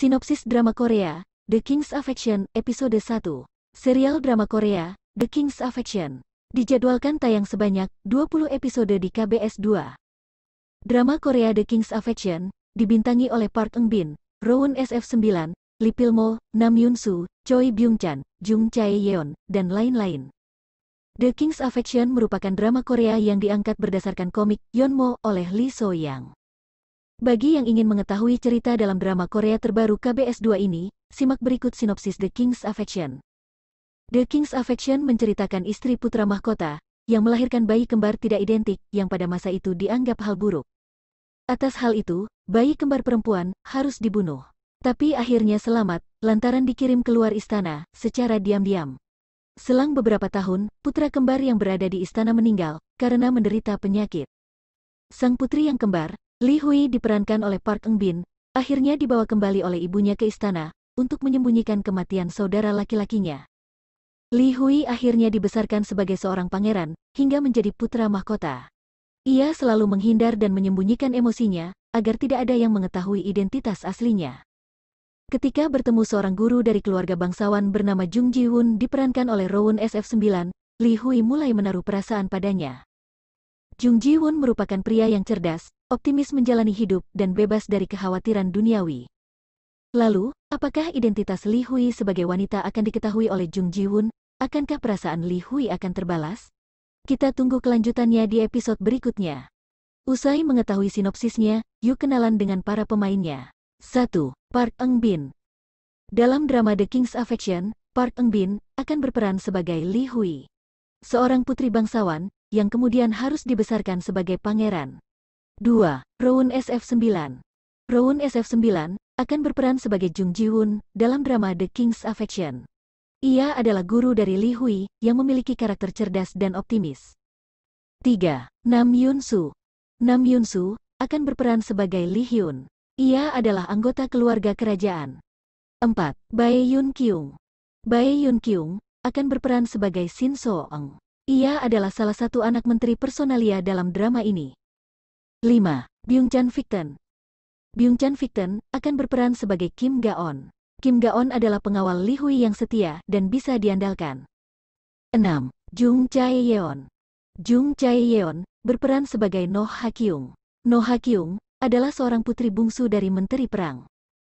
Sinopsis drama Korea, The King's Affection, episode 1. Serial drama Korea, The King's Affection. Dijadwalkan tayang sebanyak 20 episode di KBS 2. Drama Korea The King's Affection, dibintangi oleh Park Eun-bin, Rowan SF9, Lee Pilmo, Nam Yun-su, Choi Byung-chan, Jung Chae-yeon, dan lain-lain. The King's Affection merupakan drama Korea yang diangkat berdasarkan komik Yonmo oleh Lee So-yang. Bagi yang ingin mengetahui cerita dalam drama Korea terbaru KBS2 ini, simak berikut sinopsis The King's Affection. The King's Affection menceritakan istri putra mahkota, yang melahirkan bayi kembar tidak identik, yang pada masa itu dianggap hal buruk. Atas hal itu, bayi kembar perempuan harus dibunuh. Tapi akhirnya selamat, lantaran dikirim keluar istana, secara diam-diam. Selang beberapa tahun, putra kembar yang berada di istana meninggal karena menderita penyakit. Sang putri yang kembar Li Hui diperankan oleh Park Eng Bin, akhirnya dibawa kembali oleh ibunya ke istana, untuk menyembunyikan kematian saudara laki-lakinya. Li Hui akhirnya dibesarkan sebagai seorang pangeran, hingga menjadi putra mahkota. Ia selalu menghindar dan menyembunyikan emosinya, agar tidak ada yang mengetahui identitas aslinya. Ketika bertemu seorang guru dari keluarga bangsawan bernama Jung Ji Woon diperankan oleh Rowan SF9, Li Hui mulai menaruh perasaan padanya. Jung Ji Woon merupakan pria yang cerdas, optimis menjalani hidup dan bebas dari kekhawatiran duniawi. Lalu, apakah identitas Li Hui sebagai wanita akan diketahui oleh Jung Ji Woon? Akankah perasaan Li Hui akan terbalas? Kita tunggu kelanjutannya di episode berikutnya. Usai mengetahui sinopsisnya, yuk kenalan dengan para pemainnya. 1. Park Eng Bin Dalam drama The King's Affection, Park Eng Bin akan berperan sebagai Li Hui, seorang putri bangsawan yang kemudian harus dibesarkan sebagai pangeran. 2. Roon SF9 Roon SF9 akan berperan sebagai Jung Ji Woon dalam drama The King's Affection. Ia adalah guru dari Li Hui yang memiliki karakter cerdas dan optimis. 3. Nam Yun Su Nam Yun Su akan berperan sebagai Li Hyun. Ia adalah anggota keluarga kerajaan. 4. Bae Yun Kyung Bae Yun Kyung akan berperan sebagai Shin So Eung. Ia adalah salah satu anak menteri personalia dalam drama ini. 5. Byung-chan Victon Byung-chan Victon akan berperan sebagai Kim Gaon. Kim Gaon adalah pengawal Li Hui yang setia dan bisa diandalkan. 6. Jung Chae-yeon Jung Chae-yeon berperan sebagai No Ha-kyung. No Ha-kyung adalah seorang putri bungsu dari Menteri Perang.